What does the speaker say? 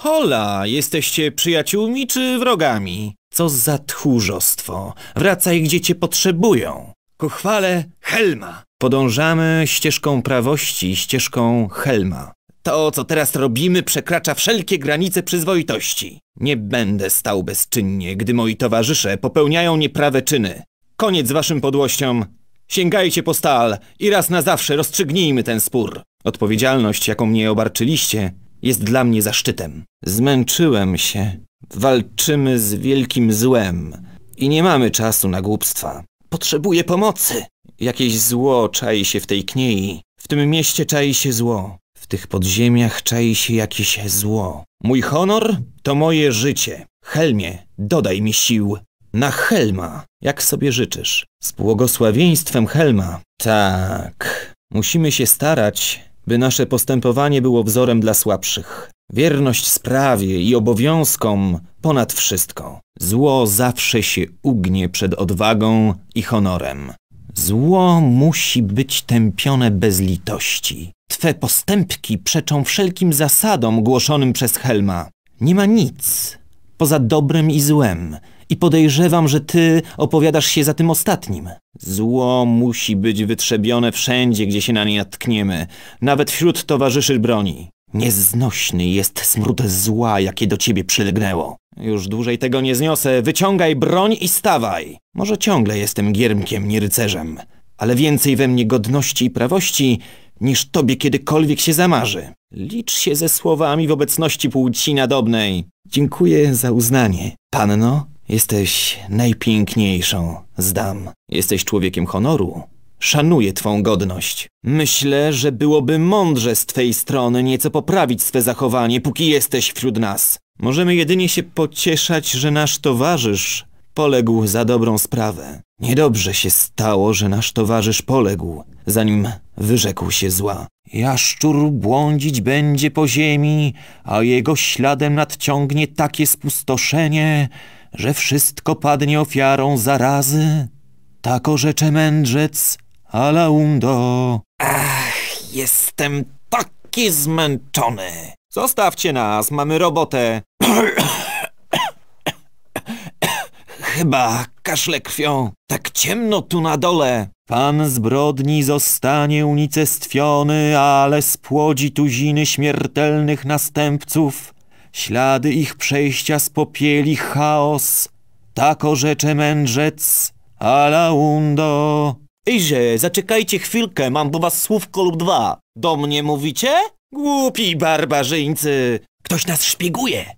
Hola, jesteście przyjaciółmi czy wrogami? Co za tchórzostwo. Wracaj, gdzie cię potrzebują. Ku chwale Helma. Podążamy ścieżką prawości, ścieżką Helma. To, co teraz robimy, przekracza wszelkie granice przyzwoitości. Nie będę stał bezczynnie, gdy moi towarzysze popełniają nieprawe czyny. Koniec waszym podłościom. Sięgajcie po stal i raz na zawsze rozstrzygnijmy ten spór. Odpowiedzialność, jaką mnie obarczyliście, jest dla mnie zaszczytem. Zmęczyłem się. Walczymy z wielkim złem i nie mamy czasu na głupstwa. Potrzebuję pomocy. Jakieś zło czai się w tej kniei. W tym mieście czai się zło. W tych podziemiach czai się jakieś zło. Mój honor to moje życie. Helmie, dodaj mi sił. Na Helma, jak sobie życzysz. Z błogosławieństwem Helma. Tak. Musimy się starać, by nasze postępowanie było wzorem dla słabszych. Wierność sprawie i obowiązkom ponad wszystko. Zło zawsze się ugnie przed odwagą i honorem. Zło musi być tępione bez litości. Twe postępki przeczą wszelkim zasadom głoszonym przez Helma. Nie ma nic poza dobrem i złem, i podejrzewam, że ty opowiadasz się za tym ostatnim. Zło musi być wytrzebione wszędzie, gdzie się na nie natkniemy, nawet wśród towarzyszy broni. Nieznośny jest smród zła, jakie do ciebie przylegnęło. Już dłużej tego nie zniosę, wyciągaj broń i stawaj. Może ciągle jestem giermkiem, nie rycerzem, ale więcej we mnie godności i prawości niż tobie kiedykolwiek się zamarzy. Licz się ze słowami w obecności płci nadobnej. Dziękuję za uznanie, panno Jesteś najpiękniejszą z dam. Jesteś człowiekiem honoru. Szanuję twą godność. Myślę, że byłoby mądrze z twej strony nieco poprawić swe zachowanie, póki jesteś wśród nas. Możemy jedynie się pocieszać, że nasz towarzysz poległ za dobrą sprawę. Niedobrze się stało, że nasz towarzysz poległ, zanim wyrzekł się zła. Jaszczur błądzić będzie po ziemi, a jego śladem nadciągnie takie spustoszenie, że wszystko padnie ofiarą zarazy? Tako rzecze mędrzec, alaundo. Ach, jestem taki zmęczony. Zostawcie nas, mamy robotę. Chyba kaszle krwią. Tak ciemno tu na dole. Pan zbrodni zostanie unicestwiony, ale spłodzi tuziny śmiertelnych następców Ślady ich przejścia z popieli chaos, tako rzecze mędrzec, alaundo. Iże, zaczekajcie chwilkę, mam do was słówko lub dwa. Do mnie mówicie? Głupi barbarzyńcy! Ktoś nas szpieguje!